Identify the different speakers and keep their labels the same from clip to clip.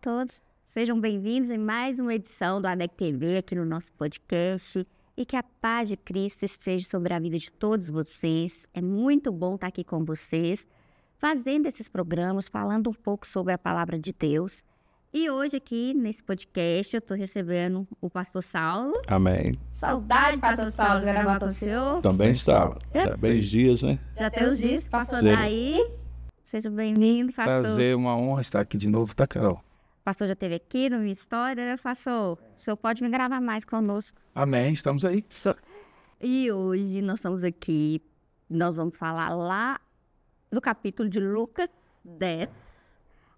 Speaker 1: todos. Sejam bem-vindos em mais uma edição do ADEC TV aqui no nosso podcast. E que a paz de Cristo esteja sobre a vida de todos vocês. É muito bom estar aqui com vocês, fazendo esses programas, falando um pouco sobre a palavra de Deus. E hoje aqui nesse podcast eu estou recebendo o pastor Saulo. Amém. Saudade, pastor Saulo, gravar com o senhor.
Speaker 2: Também estava. Já tem os dias, né?
Speaker 1: Já tem os dias. Pastor Sim. Daí. Tá Seja bem-vindo, pastor. Prazer,
Speaker 3: uma honra estar aqui de novo, tá, Carol?
Speaker 1: pastor já esteve aqui no Minha História. Né? Pastor, o senhor pode me gravar mais conosco.
Speaker 3: Amém, estamos aí. E hoje nós estamos aqui, nós
Speaker 1: vamos falar lá no capítulo de Lucas 10,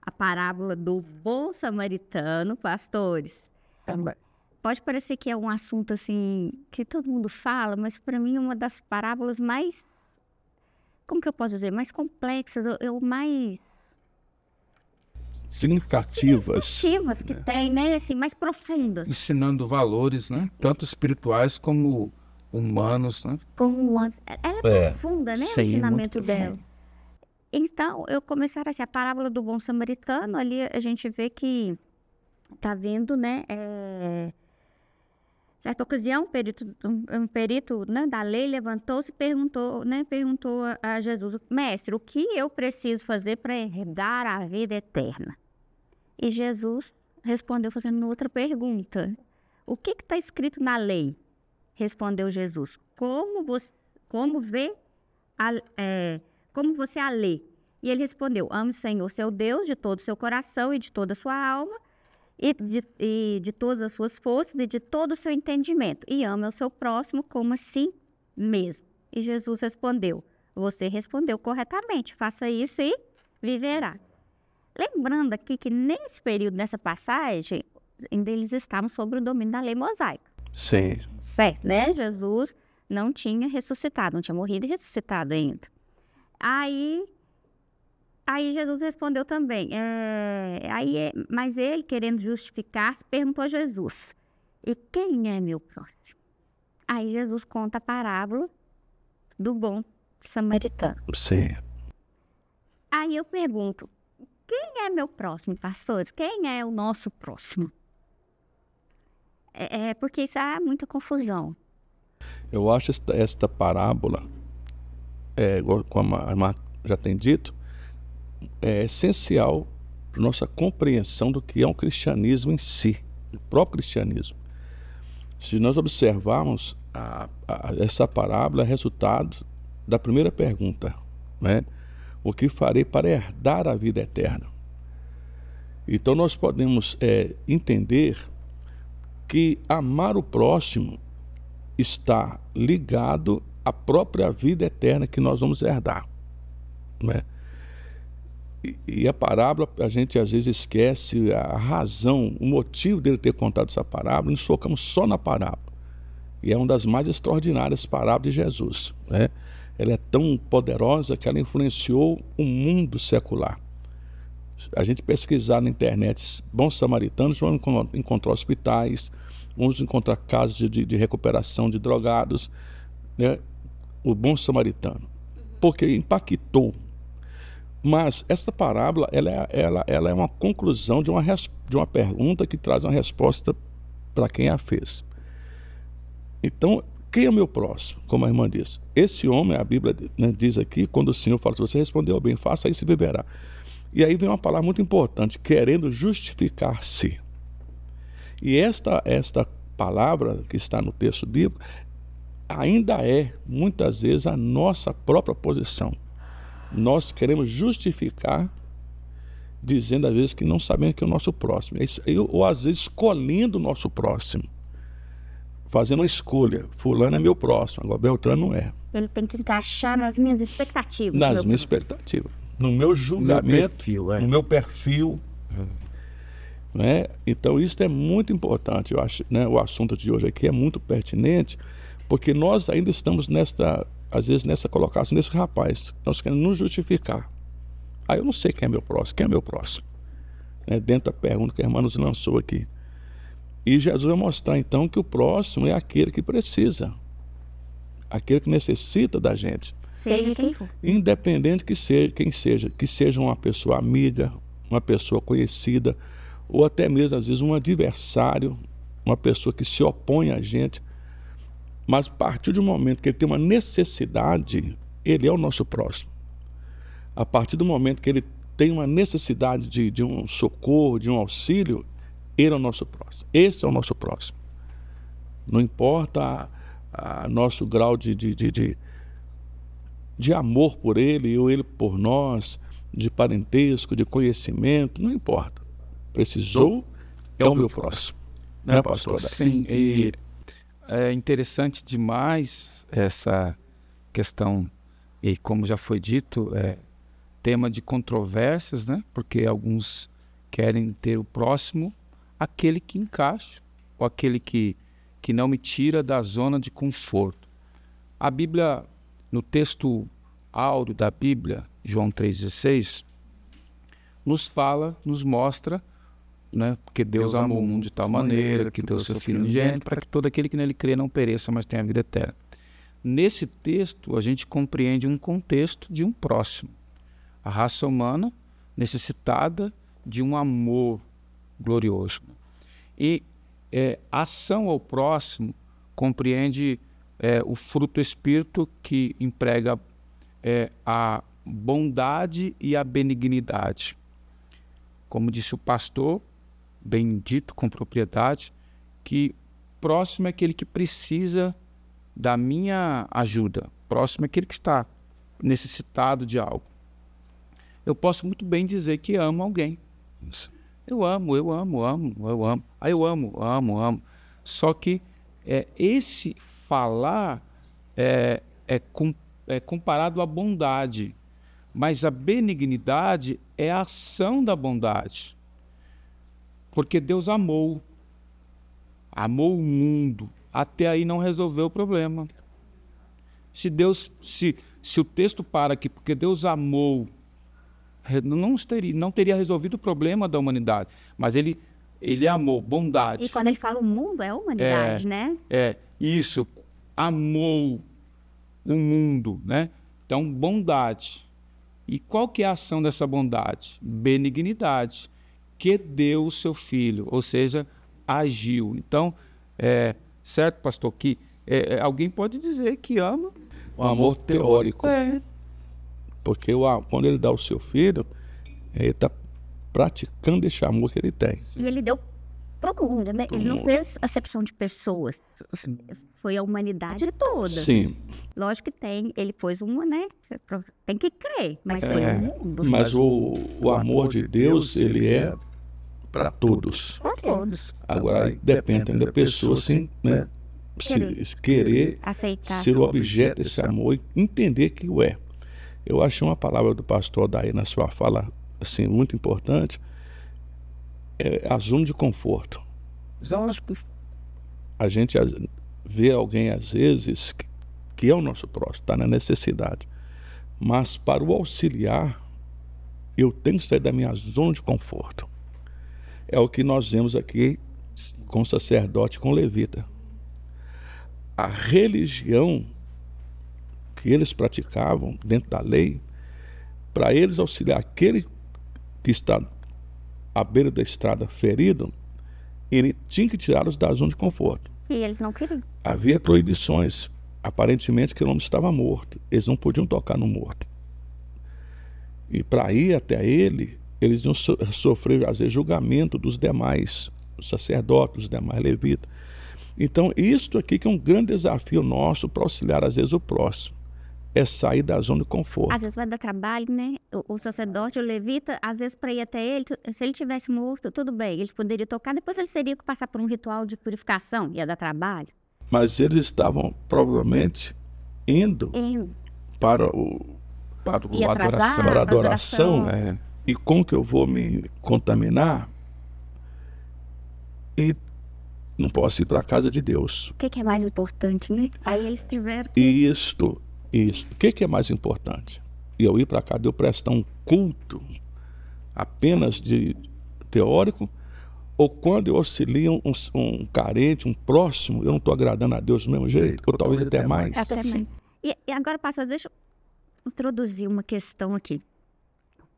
Speaker 1: a parábola do bom samaritano, pastores. Também. Pode parecer que é um assunto assim que todo mundo fala, mas para mim é uma das parábolas mais como que eu posso dizer, mais complexas, eu mais
Speaker 3: significativas,
Speaker 1: significativas que né? tem, né, assim, mais profundas,
Speaker 3: ensinando valores, né, tanto espirituais como humanos, né?
Speaker 1: Como humanos, ela é, é. profunda, né, Sim, o ensinamento dela. Então eu comecei assim, a parábola do bom samaritano ali a gente vê que tá vindo, né, é... certa ocasião um perito, um, perito né, da lei levantou-se e perguntou, né, perguntou a Jesus, mestre, o que eu preciso fazer para herdar a vida eterna? E Jesus respondeu fazendo outra pergunta: O que está escrito na lei? Respondeu Jesus: Como você, como vê, a, é, como você a lê? E ele respondeu: Ame o Senhor, seu Deus, de todo o seu coração e de toda a sua alma, e de, e de todas as suas forças e de todo o seu entendimento, e ame o seu próximo como a si mesmo. E Jesus respondeu: Você respondeu corretamente, faça isso e viverá. Lembrando aqui que nesse período, nessa passagem, ainda eles estavam sobre o domínio da lei mosaica. Sim. Certo, né? Jesus não tinha ressuscitado, não tinha morrido e ressuscitado ainda. Aí, aí Jesus respondeu também. É, aí, é, mas ele, querendo justificar perguntou a Jesus: E quem é meu próximo? Aí Jesus conta a parábola do bom samaritano. Sim. Aí eu pergunto: quem é meu próximo, pastor? Quem é o nosso próximo? É, é porque isso há é muita confusão.
Speaker 2: Eu acho esta, esta parábola, é, como a irmã já tem dito, é essencial para nossa compreensão do que é um cristianismo em si, o próprio cristianismo. Se nós observarmos a, a, essa parábola, é resultado da primeira pergunta, né? o que farei para herdar a vida eterna? Então nós podemos é, entender que amar o próximo está ligado à própria vida eterna que nós vamos herdar. Né? E, e a parábola, a gente às vezes esquece a razão, o motivo dele ter contado essa parábola, nos focamos só na parábola. E é uma das mais extraordinárias parábolas de Jesus. Né? ela é tão poderosa que ela influenciou o mundo secular. A gente pesquisar na internet bons samaritanos, vão encontrar hospitais, vamos encontrar casos de, de recuperação de drogados, né? o bom samaritano, uhum. porque impactou. Mas essa parábola ela é, ela, ela é uma conclusão de uma, de uma pergunta que traz uma resposta para quem a fez. Então, quem é o meu próximo? Como a irmã disse. Esse homem, a Bíblia né, diz aqui, quando o Senhor fala, se você respondeu bem, faça aí se viverá. E aí vem uma palavra muito importante, querendo justificar-se. E esta, esta palavra que está no texto bíblico ainda é, muitas vezes, a nossa própria posição. Nós queremos justificar, dizendo às vezes que não sabemos que é o nosso próximo. É ou às vezes escolhendo o nosso próximo fazendo uma escolha. Fulano é meu próximo, agora Beltrano não é.
Speaker 1: Ele tem que encaixar nas minhas expectativas. Nas
Speaker 2: minhas expectativas. No meu julgamento, no meu perfil. É. No meu perfil hum. né? Então, isso é muito importante. Eu acho, né, o assunto de hoje aqui é muito pertinente, porque nós ainda estamos nesta, às vezes, nessa colocação desse rapaz. Nós queremos nos justificar. Aí ah, eu não sei quem é meu próximo, quem é meu próximo? Né? Dentro da pergunta que a irmã nos lançou aqui. E Jesus vai mostrar então que o próximo é aquele que precisa, aquele que necessita da gente.
Speaker 1: Seja quem for.
Speaker 2: Independente que seja, quem seja, que seja uma pessoa amiga, uma pessoa conhecida, ou até mesmo às vezes um adversário, uma pessoa que se opõe a gente. Mas a partir do momento que ele tem uma necessidade, ele é o nosso próximo. A partir do momento que ele tem uma necessidade de, de um socorro, de um auxílio, ele é o nosso próximo. Esse é o nosso próximo. Não importa a, a nosso grau de, de, de, de, de amor por ele ou ele por nós, de parentesco, de conhecimento, não importa.
Speaker 3: Precisou, é o é meu próximo. Né, é, pastor? pastor? Sim, e é interessante demais essa questão, e como já foi dito, é tema de controvérsias, né? Porque alguns querem ter o próximo aquele que encaixa, ou aquele que, que não me tira da zona de conforto. A Bíblia, no texto áureo da Bíblia, João 3,16, nos fala, nos mostra, né, porque Deus, Deus amou o mundo de tal maneira, maneira que, que deu seu Filho unigênito, para que todo aquele que nele crê não pereça, mas tenha a vida eterna. Nesse texto, a gente compreende um contexto de um próximo. A raça humana necessitada de um amor glorioso. E é, ação ao próximo compreende é, o fruto espírito que emprega é, a bondade e a benignidade. Como disse o pastor, bendito com propriedade, que próximo é aquele que precisa da minha ajuda, próximo é aquele que está necessitado de algo. Eu posso muito bem dizer que amo alguém. Isso. Eu amo, eu amo, amo, eu amo. Aí eu amo, amo, amo. Só que é, esse falar é, é, com, é comparado à bondade. Mas a benignidade é a ação da bondade. Porque Deus amou. Amou o mundo. Até aí não resolveu o problema. Se Deus, se, se o texto para aqui, porque Deus amou não teria, não teria resolvido o problema da humanidade. Mas ele, ele amou, bondade. E quando
Speaker 1: ele fala o mundo, é a humanidade, é, né?
Speaker 3: É, isso. Amou o mundo, né? Então, bondade. E qual que é a ação dessa bondade? Benignidade. Que deu o seu filho, ou seja, agiu. Então, é, certo, pastor, que é, é alguém pode dizer que ama o amor teórico. É,
Speaker 2: porque quando ele dá o seu filho, ele está praticando esse amor que ele tem.
Speaker 1: E ele deu para o mundo, né? Pro ele mundo. não fez acepção de pessoas. Assim. Foi a humanidade toda. Sim. Lógico que tem, ele pôs uma, né? Tem que crer, mas é, foi o é. mundo. Mas o,
Speaker 2: o, o amor, amor de Deus, Deus ele é, é para todos. Para todos. Agora, depende da pessoa, assim, sim, né? né? Se querer, aceitar. ser o objeto desse amor e entender que o é. Eu achei uma palavra do pastor daí na sua fala assim muito importante, é a zona de conforto.
Speaker 3: Zona de conforto.
Speaker 2: A gente vê alguém às vezes que é o nosso próximo, está na necessidade, mas para o auxiliar eu tenho que sair da minha zona de conforto. É o que nós vemos aqui com sacerdote, com levita. A religião que eles praticavam dentro da lei, para eles auxiliar aquele que está à beira da estrada ferido, ele tinha que tirá-los da zona de conforto.
Speaker 1: E eles não queriam.
Speaker 2: Havia proibições. Aparentemente, que o homem estava morto. Eles não podiam tocar no morto. E para ir até ele, eles iam so sofrer, às vezes, julgamento dos demais sacerdotes, dos demais levitas. Então, isto aqui que é um grande desafio nosso para auxiliar, às vezes, o próximo é sair da zona de conforto.
Speaker 1: Às vezes vai dar trabalho, né? O, o sacerdote, o levita, às vezes para ir até ele, se ele tivesse morto, tudo bem, eles poderiam tocar, depois eles teriam que passar por um ritual de purificação, ia dar trabalho.
Speaker 2: Mas eles estavam provavelmente indo, para o para, o adoração, atrasar, para a adoração, É. e como que eu vou me contaminar? E não posso ir para a casa de Deus. O
Speaker 1: que, que, é mais importante, né? Aí eles tiveram.
Speaker 2: Isto isso. O que, que é mais importante? eu ir para cá, de eu prestar um culto apenas de teórico, ou quando eu auxilio um, um carente, um próximo, eu não estou agradando a Deus do mesmo jeito, ou talvez até mais. Até mais.
Speaker 1: E, e agora, pastor, deixa eu introduzir uma questão aqui.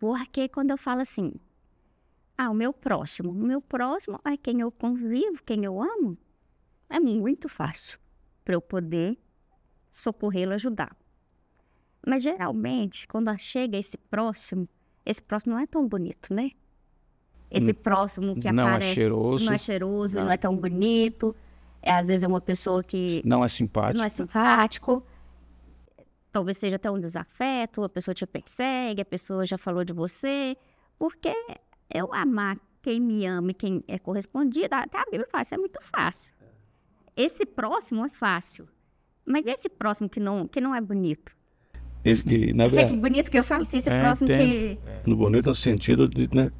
Speaker 1: Porque quando eu falo assim, ah, o meu próximo, o meu próximo é quem eu convivo, quem eu amo, é muito fácil para eu poder socorrê-lo, ajudar. Mas geralmente, quando chega esse próximo, esse próximo não é tão bonito, né? Esse próximo que não é aparece. É cheiroso, não é cheiroso, não, não é tão bonito. É, às vezes é uma pessoa que. Não
Speaker 3: é simpático. Não é
Speaker 1: simpático. Talvez seja até um desafeto, a pessoa te persegue, a pessoa já falou de você. Porque eu amar quem me ama e quem é correspondido, até a Bíblia fala, isso é muito fácil. Esse próximo é fácil. Mas esse próximo que não, que não é bonito,
Speaker 2: ele, e, na é verdade, é
Speaker 1: bonito que eu só sei se é, próximo tem. que. É.
Speaker 2: No bonito no é sentido de né,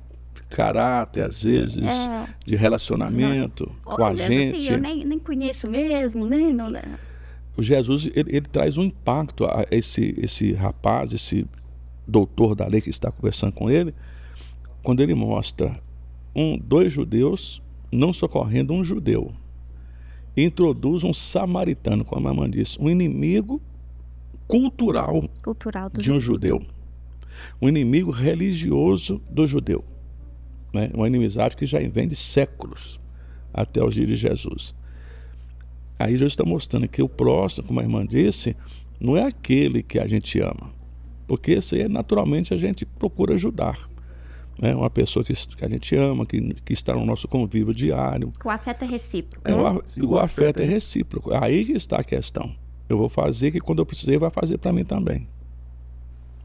Speaker 2: caráter, às vezes, é. de relacionamento com a assim, gente. Assim, eu nem,
Speaker 1: nem conheço mesmo, nem. Né, não,
Speaker 2: o Jesus ele, ele, traz um impacto a esse, esse rapaz, esse doutor da lei que está conversando com ele, quando ele mostra um, dois judeus não socorrendo um judeu. Introduz um samaritano, como a mamãe disse, um inimigo cultural,
Speaker 1: cultural de um judeu.
Speaker 2: Um inimigo religioso do judeu. Né? Uma inimizade que já vem de séculos até os dias de Jesus. Aí Jesus está mostrando que o próximo, como a irmã disse, não é aquele que a gente ama. Porque isso aí, naturalmente, a gente procura ajudar. Né? Uma pessoa que, que a gente ama, que, que está no nosso convívio diário.
Speaker 1: É, né? O afeto é recíproco. É, né? o,
Speaker 2: o, afeto, afeto é recíproco. Aí está a questão. Eu vou fazer que quando eu precisei, vai fazer para mim também.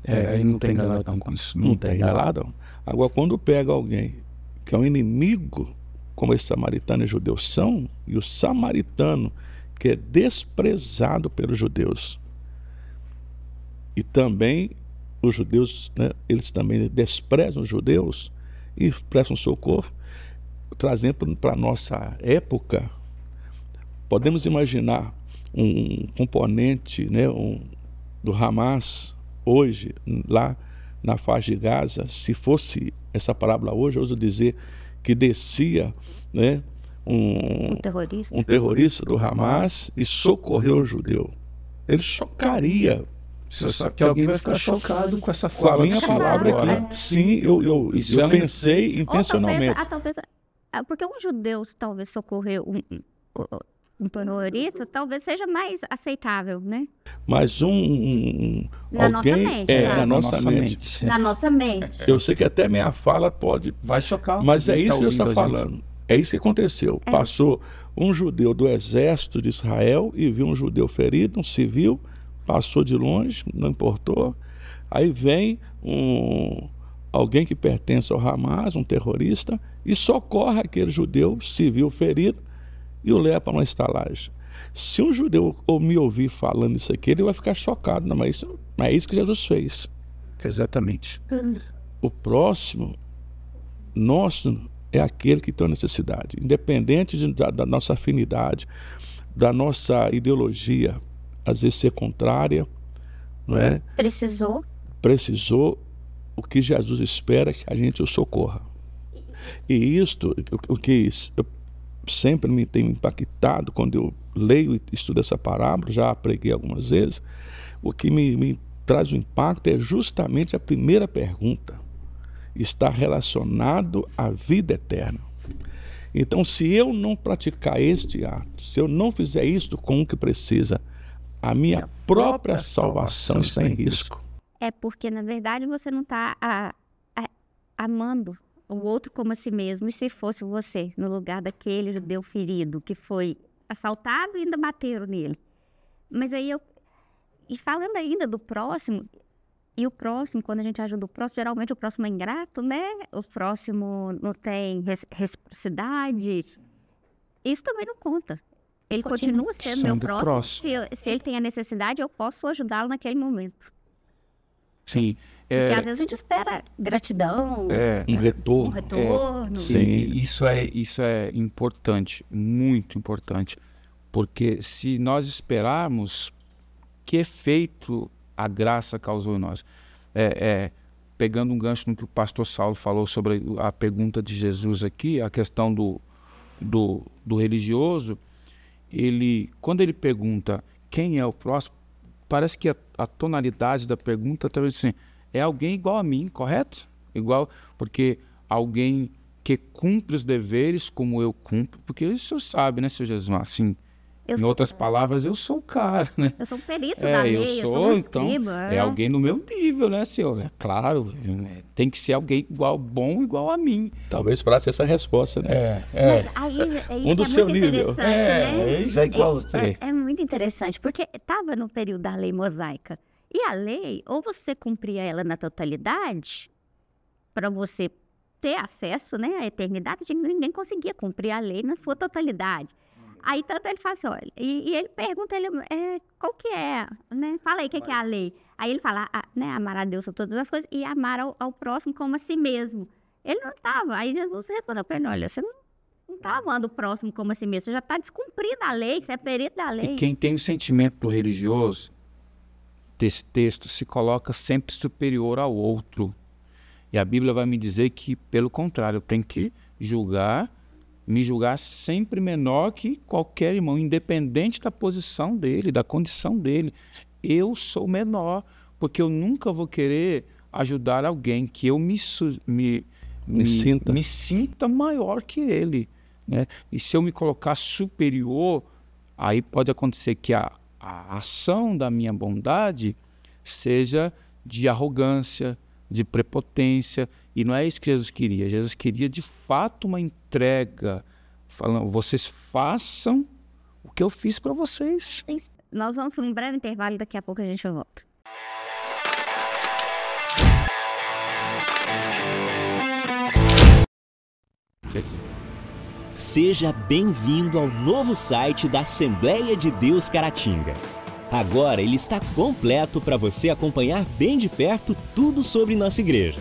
Speaker 2: É, aí não tem galadão
Speaker 3: com isso. Não, não tem
Speaker 2: galadão. Agora, quando pega alguém que é um inimigo, como esse samaritano e judeus são, e o samaritano que é desprezado pelos judeus. E também os judeus, né, eles também desprezam os judeus e prestam socorro, trazendo para a nossa época. Podemos imaginar um componente né, um, do Hamas hoje, lá na faixa de Gaza, se fosse essa parábola hoje, eu ouso dizer que descia né, um, um, terrorista. um terrorista do Hamas e socorreu o judeu. Ele chocaria você sabe que alguém vai ficar
Speaker 3: chocado com essa fala. Com a minha palavra aqui.
Speaker 2: Sim, eu, eu, eu, é pensei intencionalmente. Ah,
Speaker 1: talvez, ah, talvez, porque um judeu talvez socorreu. Um, um terrorista, talvez seja mais aceitável, né?
Speaker 2: Mas um, um na alguém, nossa mente, é, claro. Né? na, nossa, nossa mente. mente. na
Speaker 1: nossa mente.
Speaker 2: Eu sei que até minha fala pode vai chocar, mas é tá isso que eu estou falando. É isso que aconteceu. É. Passou um judeu do exército de Israel e viu um judeu ferido, um civil, passou de longe, não importou. Aí vem um alguém que pertence ao Hamas, um terrorista, e socorre aquele judeu civil ferido e o leva para uma estalagem. Se um judeu ou me ouvir falando isso aqui, ele vai ficar chocado. Não, mas isso, é isso que Jesus fez. Exatamente. O próximo nosso é aquele que tem necessidade. Independente de, da, da nossa afinidade, da nossa ideologia, às vezes ser contrária, não é?
Speaker 4: Precisou.
Speaker 2: Precisou. O que Jesus espera que a gente o socorra. E isto, o que sempre me tem impactado quando eu leio e estudo essa parábola, já preguei algumas vezes, o que me, me traz o impacto é justamente a primeira pergunta. Está relacionado à vida eterna. Então, se eu não praticar este ato, se eu não fizer isto com o que precisa, a minha própria, salvação, salvação, está em risco.
Speaker 1: É porque, na verdade, você não está ah, ah, amando o outro como a si mesmo, e se fosse você no lugar daquele judeu ferido que foi assaltado e ainda bateram nele. Mas aí eu. E falando ainda do próximo, e o próximo, quando a gente ajuda o próximo, geralmente o próximo é ingrato, né? O próximo não tem reciprocidade. Isso também não conta. Ele continua, continua sendo, sendo meu próximo. próximo. Se, se ele tem a necessidade, eu posso ajudá-lo naquele momento.
Speaker 3: Sim. É. Porque às vezes
Speaker 1: a gente espera gratidão, é. um retorno. Um retorno. É, sim,
Speaker 3: isso é, isso é importante, muito importante. Porque se nós esperarmos, que efeito a graça causou em nós? é, pegando um gancho no que o pastor Saulo falou sobre a pergunta de Jesus aqui, a questão do, do, do, religioso, ele, quando ele pergunta quem é o próximo, parece que a, a tonalidade da pergunta talvez assim, é alguém igual a mim, correto? Igual, porque alguém que cumpre os deveres como eu cumpro, porque o senhor sabe, né, seu Jesus? Assim, eu em outras cara. palavras, eu sou o cara, né? Eu sou um perito é, da lei, eu sou, eu sou então, escriba, é né? alguém no meu nível, né, senhor? É claro, é, tem que ser alguém igual, bom igual a mim. Talvez para ser essa resposta, né? É, é. aí, é, um é do é seu nível. É, né? é, isso é igual você.
Speaker 1: É, é muito interessante, porque estava no período da lei mosaica. E a lei, ou você cumpria ela na totalidade, para você ter acesso né, à eternidade, ninguém conseguia cumprir a lei na sua totalidade. Uhum. Aí tanto ele fala assim, olha, e, e ele pergunta, ele, é, qual que é, né? Fala aí, o que, que, é a lei? Aí ele fala, a, ah, né, amar a Deus sobre todas as coisas e amar ao, ao próximo como a si mesmo. Ele não estava. Aí Jesus respondeu olha, você não não está amando o próximo como a si mesmo. Você já está descumprindo a lei, você é perito da lei. E
Speaker 3: quem tem o sentimento religioso, desse texto se coloca sempre superior ao outro. E a Bíblia vai me dizer que, pelo contrário, eu tenho que julgar, me julgar sempre menor que qualquer irmão, independente da posição dele, da condição dele. Eu sou menor, porque eu nunca vou querer ajudar alguém que eu me, me, me, sinta. me sinta maior que ele. Né? E se eu me colocar superior, aí pode acontecer que a, a ação da minha bondade seja de arrogância, de prepotência. E não é isso que Jesus queria. Jesus queria de fato uma entrega, falando: vocês façam o que eu fiz para vocês.
Speaker 1: Nós vamos para um breve intervalo e daqui a pouco a gente volta.
Speaker 4: Check. Seja bem-vindo ao novo site da Assembleia de Deus Caratinga. Agora ele está completo para você acompanhar bem de perto tudo sobre nossa igreja.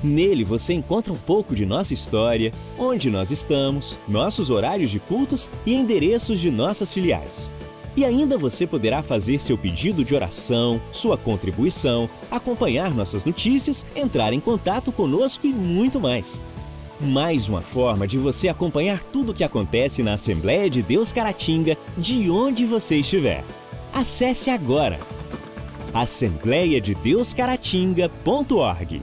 Speaker 4: Nele você encontra um pouco de nossa história, onde nós estamos, nossos horários de cultos e endereços de nossas filiais. E ainda você poderá fazer seu pedido de oração, sua contribuição, acompanhar nossas notícias, entrar em contato conosco e muito mais mais uma forma de você acompanhar tudo o que acontece na Assembleia de Deus Caratinga, de onde você estiver. Acesse agora assembleia de Deus Caratinga.org.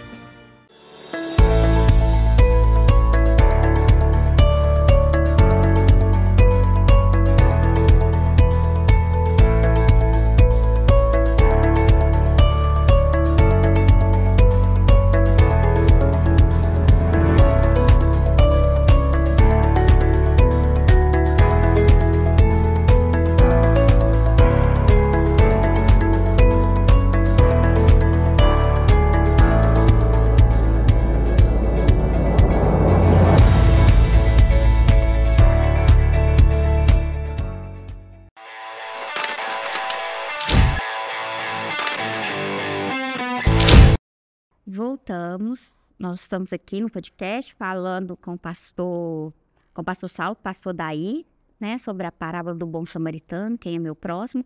Speaker 1: anos. Nós estamos aqui no podcast falando com o pastor, com o pastor Saulo, pastor Daí, né, sobre a parábola do bom samaritano, quem é meu próximo.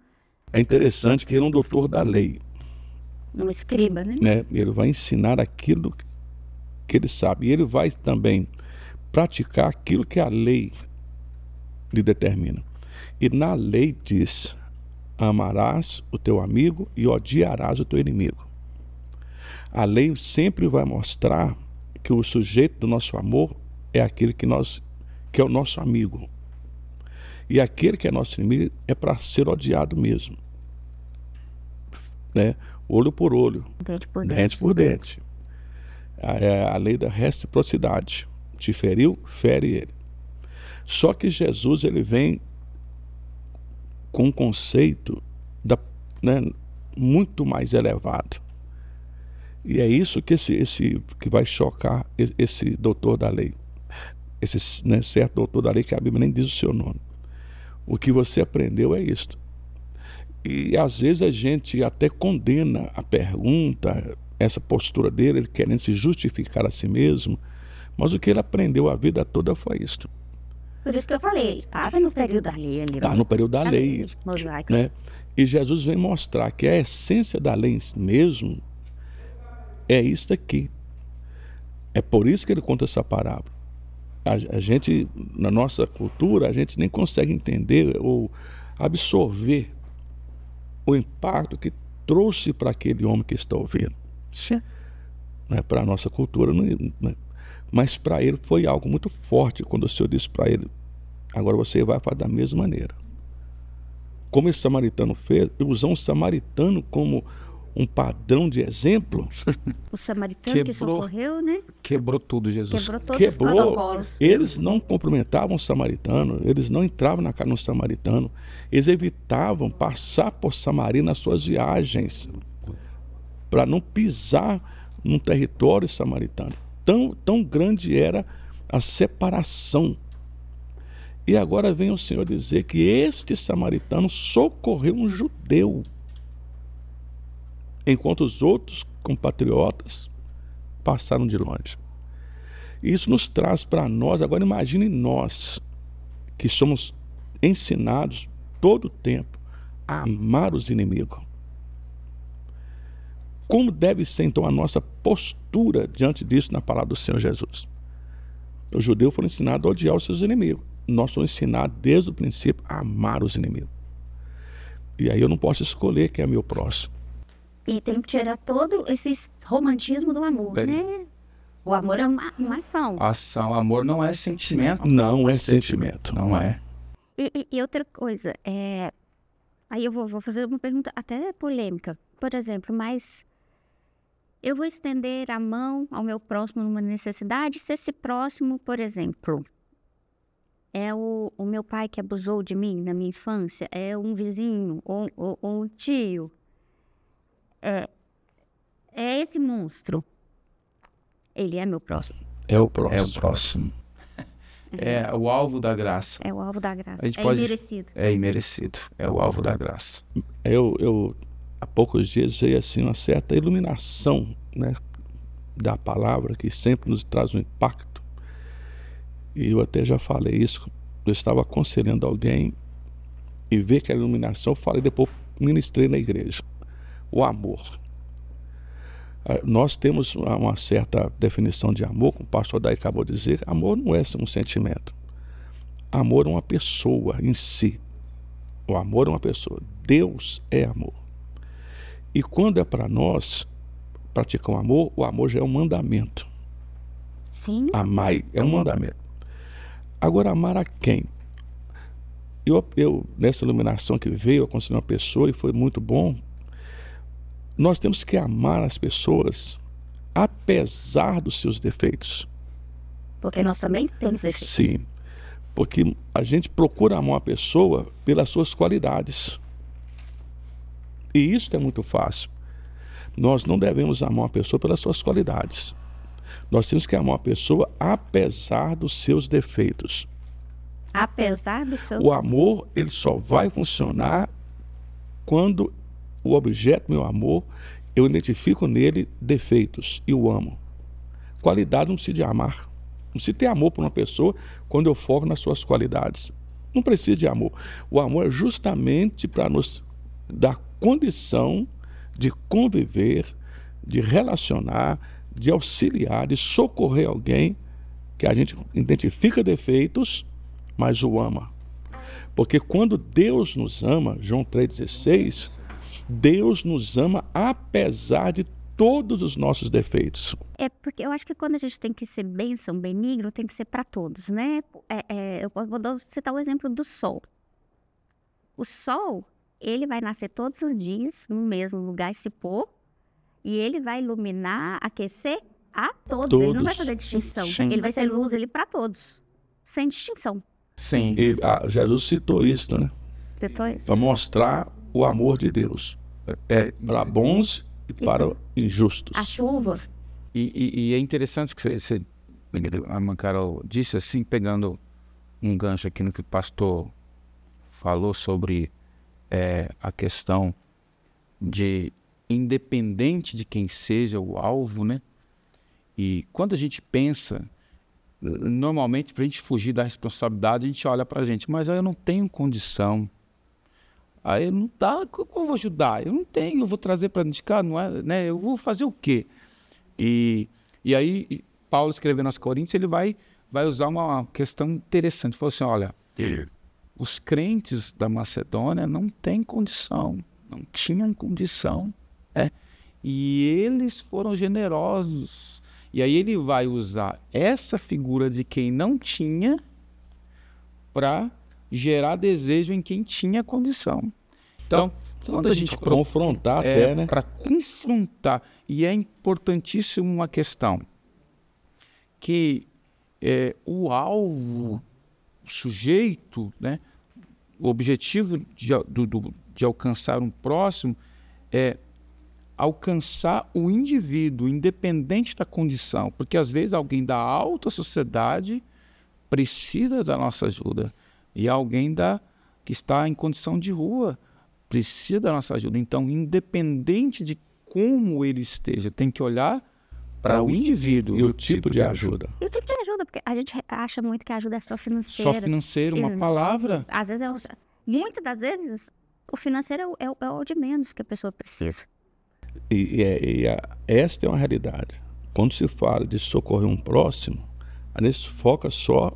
Speaker 2: É interessante que ele é um doutor da lei.
Speaker 1: Um escriba, né? né?
Speaker 2: Ele vai ensinar aquilo que ele sabe. E ele vai também praticar aquilo que a lei lhe determina. E na lei diz: amarás o teu amigo e odiarás o teu inimigo. A lei sempre vai mostrar que o sujeito do nosso amor é aquele que nós que é o nosso amigo. E aquele que é nosso inimigo é para ser odiado mesmo. Né? Olho por olho,
Speaker 1: dente por dente. dente, por
Speaker 2: dente. É a lei da reciprocidade. Te feriu, fere ele. Só que Jesus ele vem com um conceito da, né, muito mais elevado. E é isso que esse, esse que vai chocar esse doutor da lei, esse né, certo doutor da lei que a Bíblia nem diz o seu nome. O que você aprendeu é isto. E às vezes a gente até condena a pergunta, essa postura dele, ele querendo se justificar a si mesmo, mas o que ele aprendeu a vida toda foi isto.
Speaker 1: Por isso que eu falei, estava no período da lei. Está né? no
Speaker 2: período da lei. Né? E Jesus vem mostrar que a essência da lei mesmo é isso aqui. É por isso que ele conta essa parábola. A, a gente, na nossa cultura, a gente nem consegue entender ou absorver o impacto que trouxe para aquele homem que está ouvindo. Sim. Não é para a nossa cultura, não né. mas para ele foi algo muito forte quando o Senhor disse para ele: agora você vai fazer da mesma maneira. Como esse samaritano fez, usar um samaritano como um padrão de exemplo.
Speaker 1: O samaritano quebrou, que socorreu, né?
Speaker 2: Quebrou tudo, Jesus. Quebrou todos quebrou. os Eles não cumprimentavam o samaritano, eles não entravam na casa do samaritano, eles evitavam passar por Samaria nas suas viagens, para não pisar num território samaritano. Tão, tão grande era a separação. E agora vem o Senhor dizer que este samaritano socorreu um judeu enquanto os outros compatriotas passaram de longe. Isso nos traz para nós, agora imagine nós, que somos ensinados todo o tempo a amar os inimigos. Como deve ser então a nossa postura diante disso na palavra do Senhor Jesus? Os judeus foram ensinados a odiar os seus inimigos. Nós somos ensinados desde o princípio a amar os inimigos. E aí eu não posso escolher quem é meu próximo.
Speaker 1: E tem que tirar todo esse romantismo do amor, Bem, né? O amor é uma, uma, ação.
Speaker 3: Ação, amor não é sentimento. Não é sentimento. Não é.
Speaker 1: E, e, outra coisa, é... aí eu vou, vou fazer uma pergunta até polêmica. Por exemplo, mas eu vou estender a mão ao meu próximo numa necessidade se esse próximo, por exemplo, é o, o meu pai que abusou de mim na minha infância, é um vizinho ou, ou um tio, é, é esse monstro. Ele é meu
Speaker 3: próximo. É o próximo. É o próximo. É o alvo da graça.
Speaker 1: É o alvo da graça. A gente é pode... imerecido.
Speaker 3: É imerecido. É o alvo da
Speaker 2: graça. Eu, eu há poucos dias veio assim uma certa iluminação, né, da palavra que sempre nos traz um impacto. E eu até já falei isso. Eu estava aconselhando alguém e ver que a iluminação, eu falei depois ministrei na igreja o amor. Ah, nós temos uma certa definição de amor, como o pastor Daí acabou de dizer, amor não é um sentimento. Amor é uma pessoa em si. O amor é uma pessoa. Deus é amor. E quando é para nós praticar o amor, o amor já é um mandamento. Sim. Amar é um mandamento. Agora, amar a quem? Eu, eu, nessa iluminação que veio, eu aconselhei uma pessoa e foi muito bom, nós temos que amar as pessoas apesar dos seus defeitos.
Speaker 1: Porque nós também temos defeitos. Sim.
Speaker 2: Porque a gente procura amar uma pessoa pelas suas qualidades. E isso é muito fácil. Nós não devemos amar uma pessoa pelas suas qualidades. Nós temos que amar uma pessoa apesar dos seus defeitos.
Speaker 1: Apesar do seu... O
Speaker 2: amor, ele só vai funcionar quando o objeto, meu amor, eu identifico nele defeitos e o amo. Qualidade não se de amar. Não se ter amor por uma pessoa quando eu foco nas suas qualidades. Não precisa de amor. O amor é justamente para nos dar condição de conviver, de relacionar, de auxiliar, de socorrer alguém que a gente identifica defeitos, mas o ama. Porque quando Deus nos ama, João 3,16, Deus nos ama apesar de todos os nossos defeitos.
Speaker 1: É porque eu acho que quando a gente tem que ser bênção, benigno, tem que ser para todos, né? É, é, eu vou citar o exemplo do sol. O sol, ele vai nascer todos os dias no mesmo lugar e se pôr, e ele vai iluminar, aquecer a todos. todos. Ele não vai fazer distinção. Sim. Ele vai ser luz ele para todos, sem distinção.
Speaker 2: Sim. E, ah, Jesus citou isso, né? Citou isso. Para mostrar
Speaker 3: o amor de Deus é para bons e para injustos. A chuva. E, e, e é interessante que você, você, a Carol disse assim, pegando um gancho aqui no que o pastor falou sobre é, a questão de independente de quem seja o alvo, né? E quando a gente pensa, normalmente para a gente fugir da responsabilidade, a gente olha para a gente, mas eu não tenho condição, Aí não dá, como eu vou ajudar? Eu não tenho, eu vou trazer para indicar, não é, né? Eu vou fazer o quê? E, e aí, Paulo escrevendo aos Coríntios, ele vai, vai usar uma questão interessante. Falou assim: olha, os crentes da Macedônia não têm condição, não tinham condição, é E eles foram generosos. E aí ele vai usar essa figura de quem não tinha para gerar desejo em quem tinha condição. Então, então, então quando a gente confrontar é, até, né? Para confrontar e é importantíssimo uma questão que é, o alvo, o sujeito, né? O objetivo de, do, do, de alcançar um próximo é alcançar o indivíduo, independente da condição, porque às vezes alguém da alta sociedade precisa da nossa ajuda. E alguém da, que está em condição de rua precisa da nossa ajuda. Então, independente de como ele esteja, tem que olhar para o indivíduo e o tipo, tipo, de, ajuda.
Speaker 1: E o tipo de ajuda, porque a gente acha muito que a ajuda é só financeira. Só financeira, uma e,
Speaker 3: palavra.
Speaker 1: Às vezes é o, muitas das vezes o financeiro é, é, é, o de menos que a pessoa precisa.
Speaker 2: E, e, é, e a, é, esta é uma realidade. Quando se fala de socorrer um próximo, a gente foca só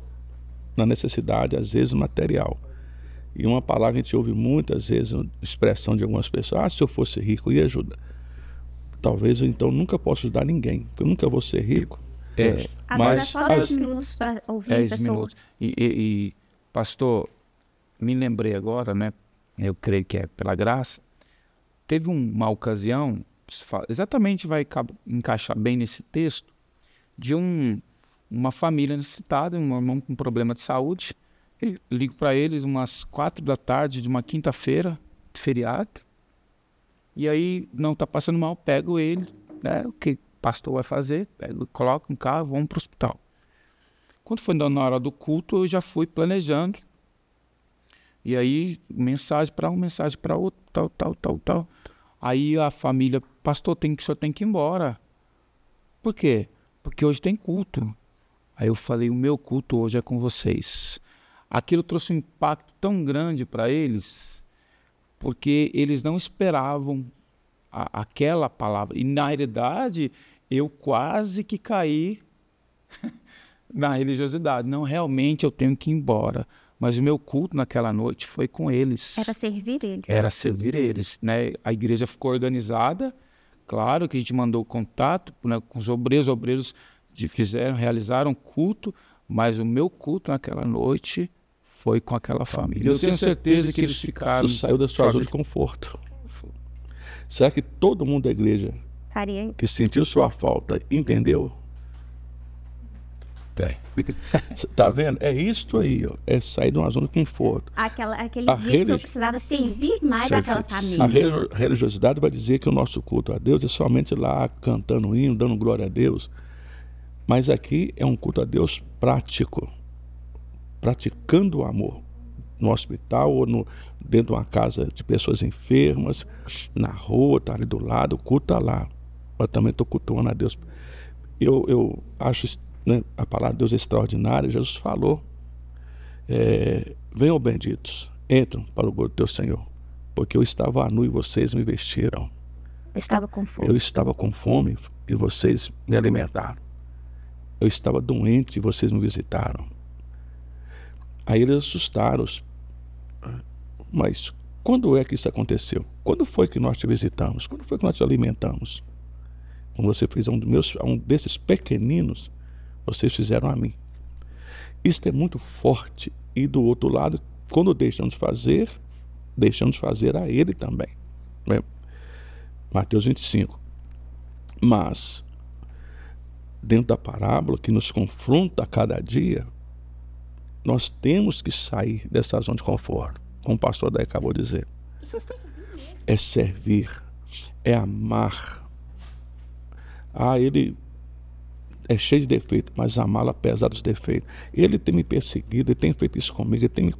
Speaker 2: na necessidade, às vezes, material. E uma palavra a gente ouve muitas vezes, expressão de algumas pessoas: ah, se eu fosse rico, ia ajudar. Talvez eu então nunca possa ajudar ninguém, porque eu nunca vou ser rico. É, é
Speaker 3: mas. É só 10 minutos para ouvir 10 minutos. E, e, e, pastor, me lembrei agora, né? Eu creio que é pela graça. Teve uma ocasião, exatamente vai encaixar bem nesse texto, de um uma família necessitada, um irmão com problema de saúde. Eu ligo para eles umas quatro da tarde de uma quinta-feira, feriado. E aí, não tá passando mal, pego ele, né? O que o pastor vai fazer? Pego, coloco um carro, vamos para o hospital. Quando foi na hora do culto, eu já fui planejando. E aí, mensagem para um, mensagem para outro, tal, tal, tal, tal. Aí a família, pastor, tem que, o senhor tem que ir embora. Por quê? Porque hoje tem culto. Aí eu falei: o meu culto hoje é com vocês. Aquilo trouxe um impacto tão grande para eles, porque eles não esperavam a, aquela palavra. E na realidade, eu quase que caí na religiosidade. Não, realmente eu tenho que ir embora. Mas o meu culto naquela noite foi com eles. Era
Speaker 1: servir eles. Era servir
Speaker 3: eles, né? A igreja ficou organizada. Claro que a gente mandou contato né, com os obreiros. Os obreiros de, fizeram, realizaram culto, mas o meu culto naquela noite foi com aquela família. Eu, eu tenho certeza, certeza que eles ficaram. Isso saiu da sua zona de
Speaker 2: conforto. Será que todo mundo da igreja Faria. que sentiu sua falta entendeu? Tem. tá vendo? É isto aí, ó. É sair de uma zona de conforto.
Speaker 1: Aquela, aquele a dia religi... que precisava servir mais Servi... família.
Speaker 2: A religiosidade vai dizer que o nosso culto a Deus é somente lá cantando hino, dando glória a Deus. Mas aqui é um culto a Deus prático, praticando o amor no hospital ou no, dentro de uma casa de pessoas enfermas, na rua, está ali do lado, culta tá lá. Eu também estou cultuando a Deus. Eu, eu acho né, a palavra de Deus é extraordinária. Jesus falou: é, Venham benditos, entram para o gozo do teu Senhor, porque eu estava nu e vocês me vestiram.
Speaker 1: Eu estava com fome. Eu
Speaker 2: estava com fome e vocês me alimentaram. Eu estava doente e vocês me visitaram. Aí eles assustaram. Mas quando é que isso aconteceu? Quando foi que nós te visitamos? Quando foi que nós te alimentamos? Quando você fez a um, meus, a um desses pequeninos, vocês fizeram a mim. Isto é muito forte. E do outro lado, quando deixamos fazer, deixamos fazer a ele também. Né? Mateus 25. Mas dentro da parábola que nos confronta a cada dia, nós temos que sair dessa zona de conforto, como o pastor daí acabou de dizer.
Speaker 3: É, né?
Speaker 2: é servir, é amar. Ah, ele é cheio de defeitos, mas amá-lo apesar dos defeitos. Ele tem me perseguido, ele tem feito isso comigo, ele tem me...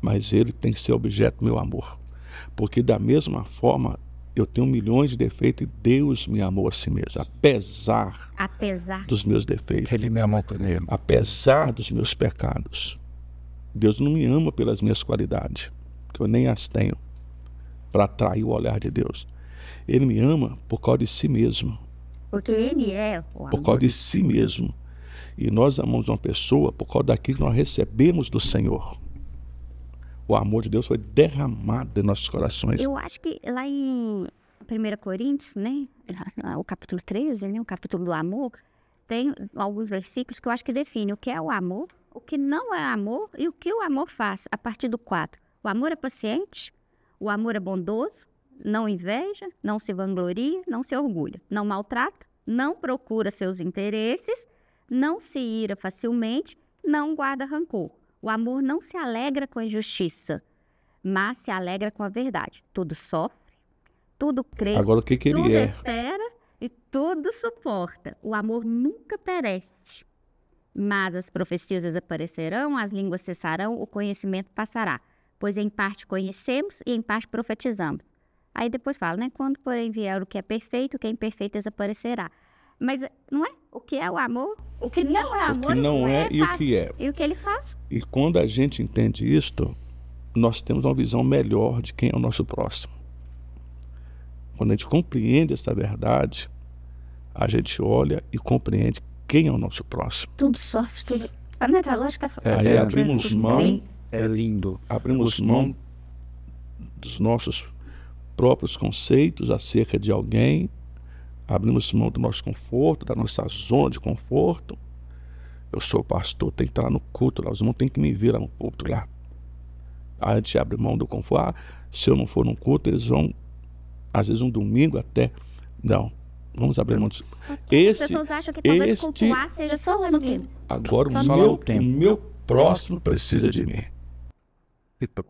Speaker 2: Mas ele tem que ser objeto do meu amor. Porque da mesma forma eu tenho milhões de defeitos e Deus me amou a si mesmo, apesar,
Speaker 1: apesar. dos
Speaker 2: meus defeitos. Ele me amou primeiro. Apesar dos meus pecados. Deus não me ama pelas minhas qualidades, que eu nem as tenho, para atrair o olhar de Deus. Ele me ama por causa de si mesmo.
Speaker 1: Porque ele é o amor. Por causa de
Speaker 2: si mesmo. E nós amamos uma pessoa por causa daquilo que nós recebemos do Senhor o amor de Deus foi derramado em nossos
Speaker 1: corações. Eu acho que lá em 1 Coríntios, né, o capítulo 13, né, o capítulo do amor, tem alguns versículos que eu acho que definem o que é o amor, o que não é amor e o que o amor faz, a partir do 4. O amor é paciente, o amor é bondoso, não inveja, não se vangloria, não se orgulha, não maltrata, não procura seus interesses, não se ira facilmente, não guarda rancor. O amor não se alegra com a injustiça, mas se alegra com a verdade. Tudo sofre, tudo crê, Agora, o que que tudo é? espera e tudo suporta. O amor nunca perece. Mas as profecias desaparecerão, as línguas cessarão, o conhecimento passará. Pois em parte conhecemos e em parte profetizamos. Aí depois fala, né? Quando, porém, vier o que é perfeito, o que é imperfeito desaparecerá. Mas não é? O que é o amor? O que não é amor? O que não, não é, é, e o que é. E o que ele faz.
Speaker 2: E quando a gente entende isto, nós temos uma visão melhor de quem é o nosso próximo. Quando a gente compreende essa verdade, a gente olha e compreende quem é o nosso próximo.
Speaker 1: Tudo sofre, tudo. Tá a neta lógica.
Speaker 3: É, aí é, é, abrimos mão. É, é lindo. Abrimos mão
Speaker 2: dos nossos próprios conceitos acerca de alguém Abrimos mão do nosso conforto, da nossa zona de conforto. Eu sou pastor, tem que estar lá no culto, lá, os irmãos têm que me ver lá no culto lá. a gente abre mão do conforto. Ah, se eu não for no culto, eles vão, às vezes um domingo até. Não, Vamos abrir mão disso.
Speaker 1: Esse, As pessoas acham que talvez este, cultuar seja só lá no domingo.
Speaker 2: Agora o meu, tempo. meu próximo precisa de mim. Então.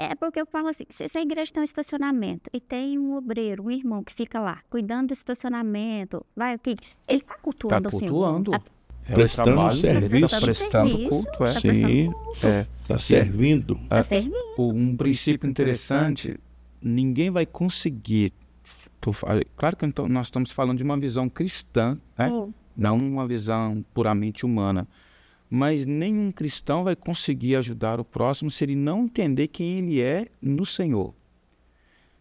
Speaker 1: É porque eu falo assim, se a igreja tem um estacionamento e tem um obreiro, um irmão que fica lá cuidando do estacionamento, vai, o que ele está cultuando, tá assim, cultuando. Assim, é
Speaker 3: prestando trabalho, serviço. Tá prestando culto, é. Tá Sim, é. Tá servindo. Tá servindo. Um princípio interessante, ninguém vai conseguir... claro que nós estamos falando de uma visão cristã, né? não uma visão puramente humana. Mas nenhum cristão vai conseguir ajudar o próximo se ele não entender quem ele é no Senhor.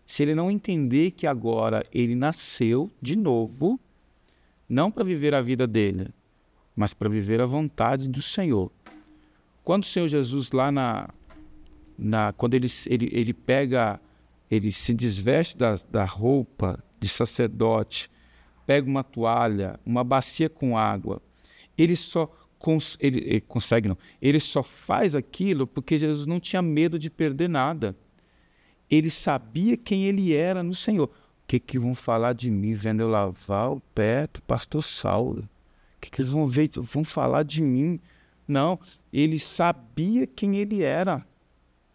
Speaker 3: Se ele não entender que agora ele nasceu de novo, não para viver a vida dele, mas para viver a vontade do Senhor. Quando o Senhor Jesus lá na, na quando ele, ele, ele pega, ele se desveste da, da roupa de sacerdote, pega uma toalha, uma bacia com água, ele só cons ele, ele, consegue, não. Ele só faz aquilo porque Jesus não tinha medo de perder nada. Ele sabia quem ele era no Senhor. O que, que vão falar de mim vendo eu lavar o pé do pastor Saulo? O que, que eles vão ver? Vão falar de mim? Não, ele sabia quem ele era.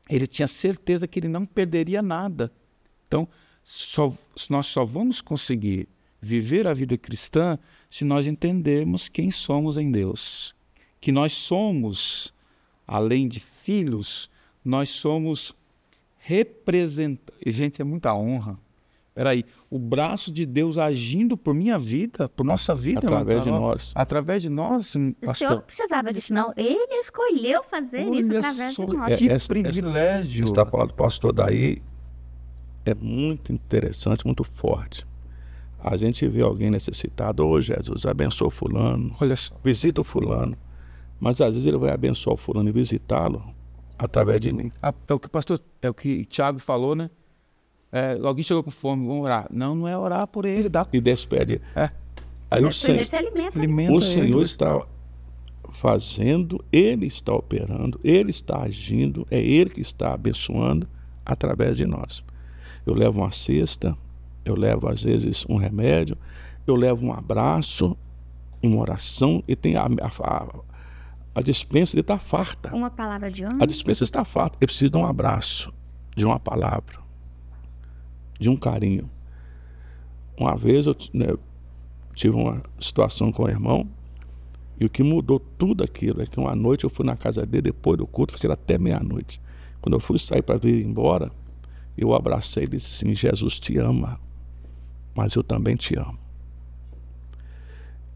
Speaker 3: Ele tinha certeza que ele não perderia nada. Então, só, nós só vamos conseguir viver a vida cristã se nós entendermos quem somos em Deus. Que nós somos, além de filhos, nós somos representantes. Gente, é muita honra. Peraí, o braço de Deus agindo por minha vida, por nossa vida, é através de nós. Através de nós, pastor. O senhor não
Speaker 1: precisava disso, não. Ele escolheu fazer Olha isso através de nós. É, que essa,
Speaker 2: privilégio. Essa, essa palavra do pastor daí é muito interessante, muito forte. A gente vê alguém necessitado, ô oh, Jesus, abençoa fulano, olha só, visita o fulano. Mas às vezes ele vai abençoar o fulano e visitá-lo
Speaker 3: através de mim. Ah, é o que o pastor, é o que o Tiago falou, né? É, alguém chegou com fome, vamos orar. Não, não é orar por ele. Dá... E despede. É. Aí o, sen... alimenta, né? alimenta o Senhor ele. Né? está fazendo,
Speaker 2: Ele está operando, Ele está agindo, é Ele que está abençoando através de nós. Eu levo uma cesta eu levo, às vezes, um remédio, eu levo um abraço, uma oração e tem a, a, a dispensa está farta.
Speaker 1: Uma palavra de amor. A dispensa está
Speaker 2: farta. Eu preciso de um abraço, de uma palavra, de um carinho. Uma vez eu né, tive uma situação com o irmão e o que mudou tudo aquilo é que uma noite eu fui na casa dele, depois do culto, fiquei até meia-noite. Quando eu fui sair para vir embora, eu abracei e disse assim, Jesus te ama mas eu também te amo.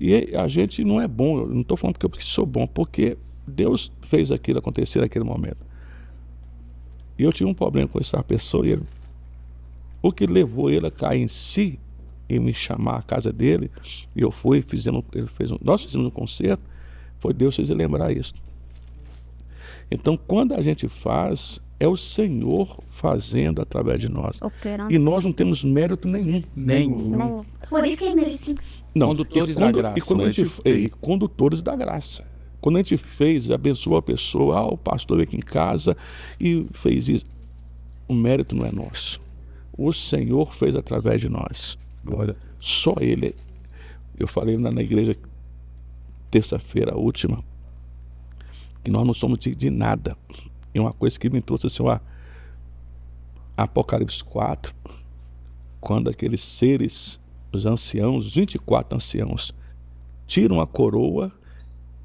Speaker 2: E a gente não é bom, eu não estou falando porque eu sou bom, porque Deus fez aquilo acontecer naquele momento. E eu tive um problema com essa pessoa, e ele, o que levou ele a cair em si e me chamar à casa dele, e eu fui, fizemos, ele fez um, nós fizemos um concerto, foi Deus fez ele lembrar isso. Então, quando a gente faz, é o Senhor fazendo através de nós. Operando. E nós não temos mérito nenhum. Nenhum.
Speaker 1: Por isso que é merecido.
Speaker 2: Não, condutores quando, da graça. E, quando a gente, é, e condutores da graça. Quando a gente fez, abençoou a pessoa, ah, o pastor veio aqui em casa e fez isso. O mérito não é nosso. O Senhor fez através de nós. Glória. Só Ele. Eu falei na, na igreja terça-feira última que nós não somos de nada. E uma coisa que me trouxe assim, uma... Apocalipse 4, quando aqueles seres, os anciãos, os 24 anciãos, tiram a coroa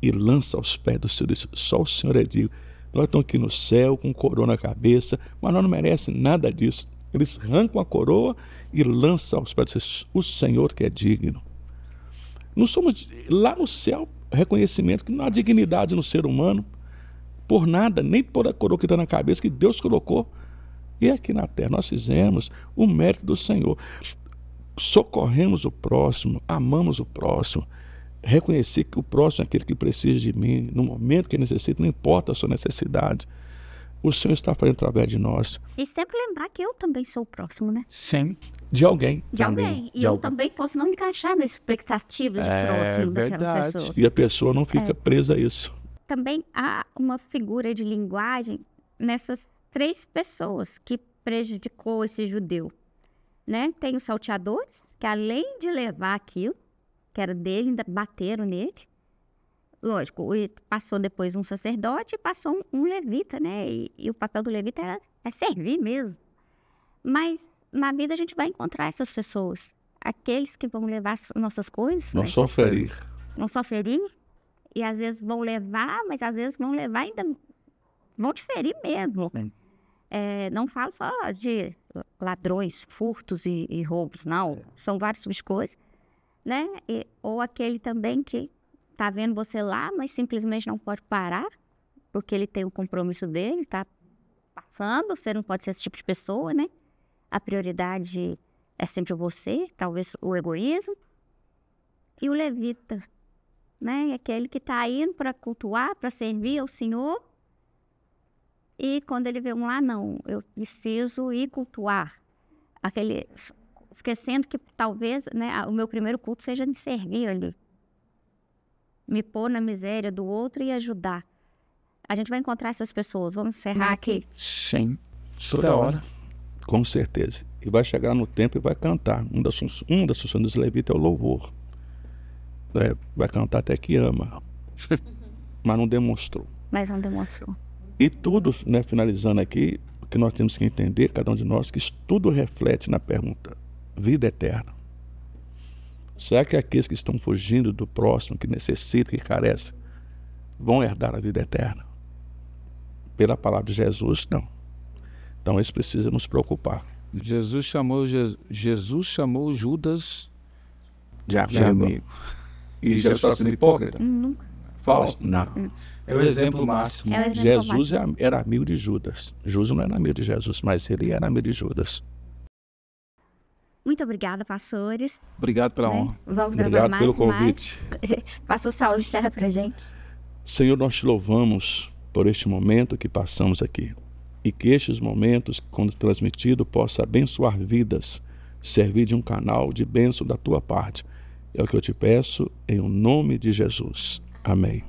Speaker 2: e lançam aos pés do Senhor. Só o Senhor é digno. Nós estamos aqui no céu com coroa na cabeça, mas nós não merecemos nada disso. Eles arrancam a coroa e lançam aos pés do Senhor. O Senhor que é digno. Não somos lá no céu reconhecimento que não há dignidade no ser humano por nada, nem por a coroa que está na cabeça que Deus colocou. E aqui na terra nós fizemos o mérito do Senhor. Socorremos o próximo, amamos o próximo, reconhecer que o próximo é aquele que precisa de mim, no momento que necessita, não importa a sua necessidade. O Senhor está fazendo através de nós.
Speaker 1: E sempre lembrar que eu também sou o próximo, né?
Speaker 2: Sempre. De alguém. De alguém. E de eu alguém. também
Speaker 1: posso não me encaixar na expectativa de é, próximo daquela verdade. pessoa. E a
Speaker 2: pessoa não fica é. presa a isso
Speaker 1: também há uma figura de linguagem nessas três pessoas que prejudicou esse judeu. Né? Tem os salteadores, que além de levar aquilo, que era dele, ainda bateram nele. Lógico, passou depois um sacerdote e passou um, um levita, né? E, e, o papel do levita era é servir mesmo. Mas na vida a gente vai encontrar essas pessoas. Aqueles que vão levar nossas coisas. Não né? só ferir. Não só ferir, e às vezes vão levar, mas às vezes vão levar ainda. vão te ferir mesmo. É, não falo só de ladrões, furtos e, e roubos, não. É. São várias coisas. Né? E, ou aquele também que tá vendo você lá, mas simplesmente não pode parar, porque ele tem o um compromisso dele, tá passando, você não pode ser esse tipo de pessoa, né? A prioridade é sempre você, talvez o egoísmo. E o levita, né? Aquele que está indo para cultuar, para servir ao Senhor. E quando ele vê um lá, ah, não, eu preciso ir cultuar. Aquele, esquecendo que talvez né, o meu primeiro culto seja me servir ali. Me pôr na miséria do outro e ajudar. A gente vai encontrar essas pessoas. Vamos encerrar aqui.
Speaker 3: Sim. Toda então, hora.
Speaker 2: Com certeza. E vai chegar no tempo e vai cantar. Um das, um funções dos levitas é o louvor. É, vai cantar até que ama. Uhum. Mas não demonstrou.
Speaker 1: Mas não demonstrou.
Speaker 2: E tudo, né, finalizando aqui, o que nós temos que entender, cada um de nós, que isso tudo reflete na pergunta: vida eterna. Será que aqueles que estão fugindo do próximo, que necessitam, que carecem, vão herdar a vida eterna? Pela palavra de Jesus, não. Então eles precisam nos preocupar.
Speaker 3: Jesus chamou, Jesus chamou Judas de amigo. De amigo. E é Jesus assim, está sendo hipócrita? Hum, nunca. Falso? Não. É o exemplo máximo. É o exemplo Jesus é máximo.
Speaker 2: era amigo de Judas. Jesus não era amigo de Jesus, mas ele era amigo de Judas.
Speaker 1: Muito obrigada, pastores.
Speaker 3: Obrigado
Speaker 2: pela né? honra. Vamos Obrigado mais pelo convite.
Speaker 1: Mais. Pastor Saulo, encerra para gente.
Speaker 2: Senhor, nós te louvamos por este momento que passamos aqui. E que estes momentos, quando transmitido, possa abençoar vidas, servir de um canal de bênção da tua parte é o que eu te peço em o nome de Jesus. Amém.